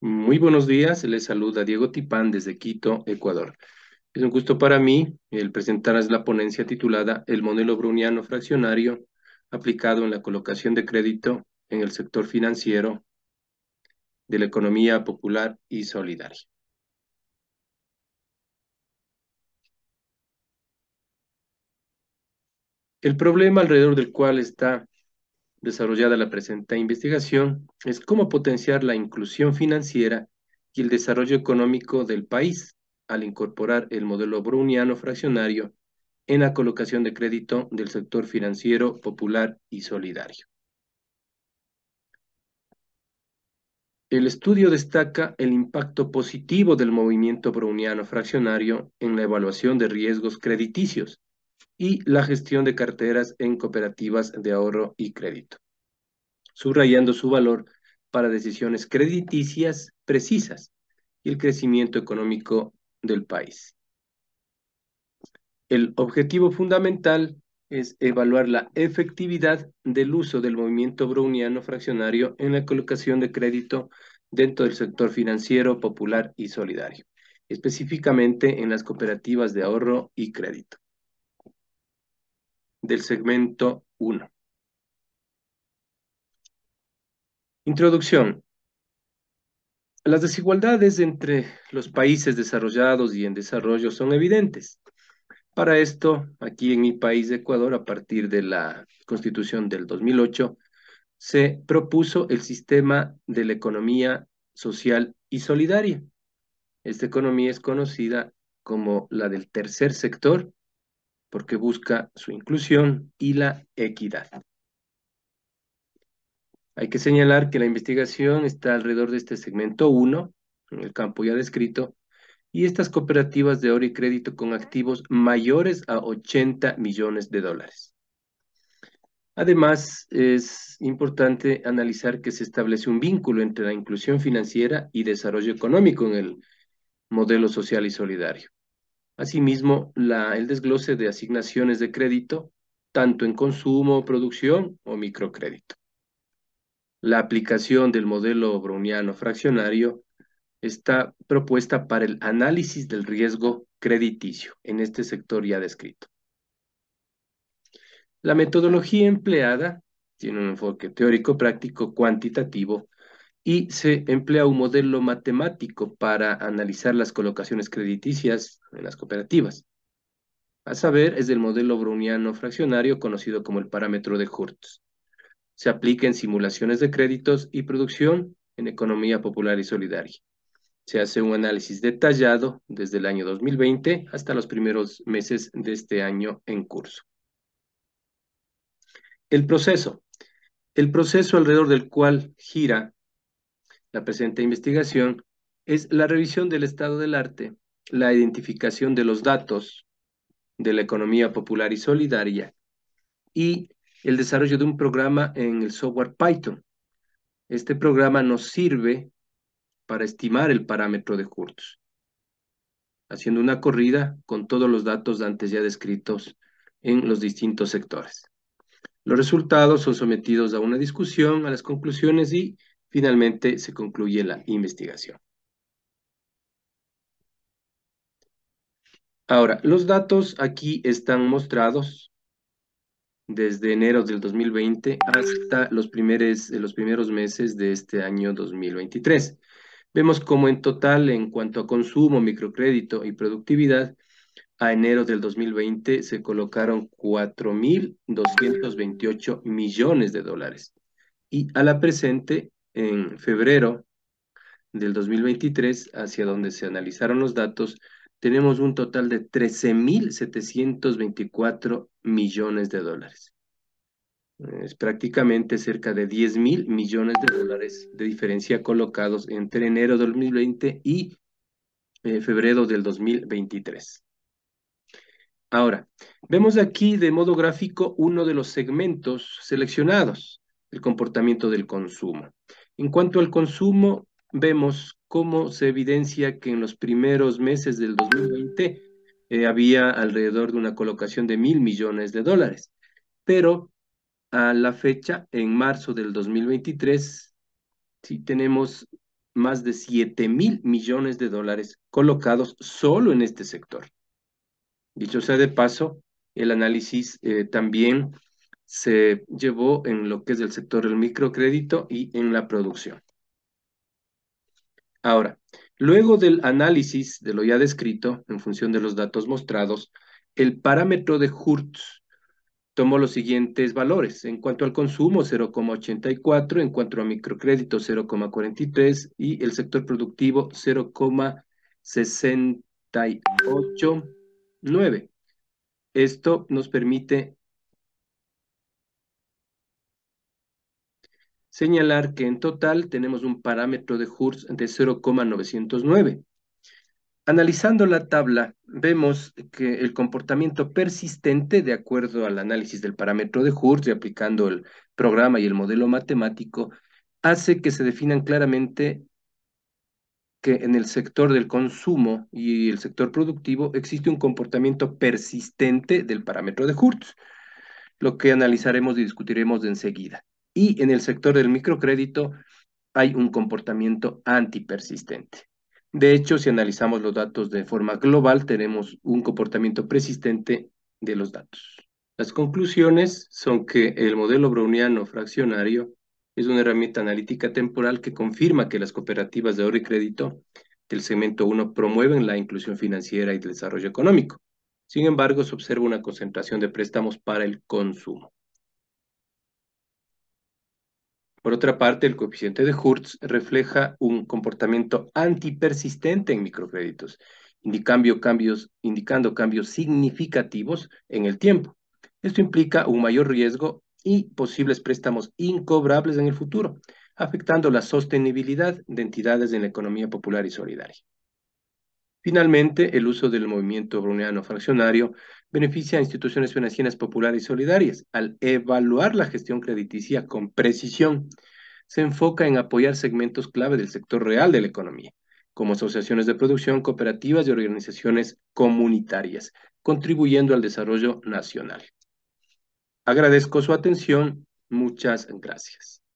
Muy buenos días, les saluda Diego Tipán desde Quito, Ecuador. Es un gusto para mí el presentarles la ponencia titulada El modelo bruniano fraccionario aplicado en la colocación de crédito en el sector financiero de la economía popular y solidaria. El problema alrededor del cual está desarrollada la presente investigación es cómo potenciar la inclusión financiera y el desarrollo económico del país al incorporar el modelo bruniano fraccionario en la colocación de crédito del sector financiero popular y solidario. El estudio destaca el impacto positivo del movimiento bruniano fraccionario en la evaluación de riesgos crediticios, y la gestión de carteras en cooperativas de ahorro y crédito, subrayando su valor para decisiones crediticias precisas y el crecimiento económico del país. El objetivo fundamental es evaluar la efectividad del uso del movimiento browniano fraccionario en la colocación de crédito dentro del sector financiero, popular y solidario, específicamente en las cooperativas de ahorro y crédito del segmento 1. Introducción. Las desigualdades entre los países desarrollados y en desarrollo son evidentes. Para esto, aquí en mi país, Ecuador, a partir de la Constitución del 2008, se propuso el sistema de la economía social y solidaria. Esta economía es conocida como la del tercer sector porque busca su inclusión y la equidad. Hay que señalar que la investigación está alrededor de este segmento 1, en el campo ya descrito, y estas cooperativas de oro y crédito con activos mayores a 80 millones de dólares. Además, es importante analizar que se establece un vínculo entre la inclusión financiera y desarrollo económico en el modelo social y solidario. Asimismo, el desglose de asignaciones de crédito, tanto en consumo, producción o microcrédito. La aplicación del modelo browniano fraccionario está propuesta para el análisis del riesgo crediticio en este sector ya descrito. La metodología empleada tiene un enfoque teórico, práctico, cuantitativo y se emplea un modelo matemático para analizar las colocaciones crediticias en las cooperativas. A saber, es del modelo browniano fraccionario conocido como el parámetro de Hurtz. Se aplica en simulaciones de créditos y producción en economía popular y solidaria. Se hace un análisis detallado desde el año 2020 hasta los primeros meses de este año en curso. El proceso. El proceso alrededor del cual gira la presente investigación es la revisión del estado del arte, la identificación de los datos de la economía popular y solidaria y el desarrollo de un programa en el software Python. Este programa nos sirve para estimar el parámetro de Hurst, haciendo una corrida con todos los datos antes ya descritos en los distintos sectores. Los resultados son sometidos a una discusión, a las conclusiones y Finalmente, se concluye la investigación. Ahora, los datos aquí están mostrados desde enero del 2020 hasta los primeros, los primeros meses de este año 2023. Vemos como en total, en cuanto a consumo, microcrédito y productividad, a enero del 2020 se colocaron 4.228 millones de dólares. Y a la presente en febrero del 2023, hacia donde se analizaron los datos, tenemos un total de 13.724 millones de dólares. Es prácticamente cerca de 10 mil millones de dólares de diferencia colocados entre enero del 2020 y eh, febrero del 2023. Ahora, vemos aquí de modo gráfico uno de los segmentos seleccionados, el comportamiento del consumo. En cuanto al consumo, vemos cómo se evidencia que en los primeros meses del 2020 eh, había alrededor de una colocación de mil millones de dólares, pero a la fecha, en marzo del 2023, sí tenemos más de 7 mil millones de dólares colocados solo en este sector. Dicho sea de paso, el análisis eh, también se llevó en lo que es el sector del microcrédito y en la producción. Ahora, luego del análisis de lo ya descrito, en función de los datos mostrados, el parámetro de Hurtz tomó los siguientes valores. En cuanto al consumo, 0,84, en cuanto a microcrédito, 0,43 y el sector productivo, 0,689. Esto nos permite señalar que en total tenemos un parámetro de Hurst de 0,909. Analizando la tabla, vemos que el comportamiento persistente, de acuerdo al análisis del parámetro de Hurst y aplicando el programa y el modelo matemático, hace que se definan claramente que en el sector del consumo y el sector productivo existe un comportamiento persistente del parámetro de Hurst, lo que analizaremos y discutiremos enseguida. Y en el sector del microcrédito hay un comportamiento antipersistente. De hecho, si analizamos los datos de forma global, tenemos un comportamiento persistente de los datos. Las conclusiones son que el modelo browniano fraccionario es una herramienta analítica temporal que confirma que las cooperativas de ahorro y crédito del segmento 1 promueven la inclusión financiera y el desarrollo económico. Sin embargo, se observa una concentración de préstamos para el consumo. Por otra parte, el coeficiente de Hertz refleja un comportamiento antipersistente en microcréditos, indicando cambios, significativos en el tiempo. Esto implica un mayor riesgo y posibles préstamos incobrables en el futuro, afectando la sostenibilidad de entidades en la economía popular y solidaria. Finalmente, el uso del movimiento bruneano fraccionario beneficia a instituciones financieras populares y solidarias al evaluar la gestión crediticia con precisión. Se enfoca en apoyar segmentos clave del sector real de la economía, como asociaciones de producción, cooperativas y organizaciones comunitarias, contribuyendo al desarrollo nacional. Agradezco su atención. Muchas gracias.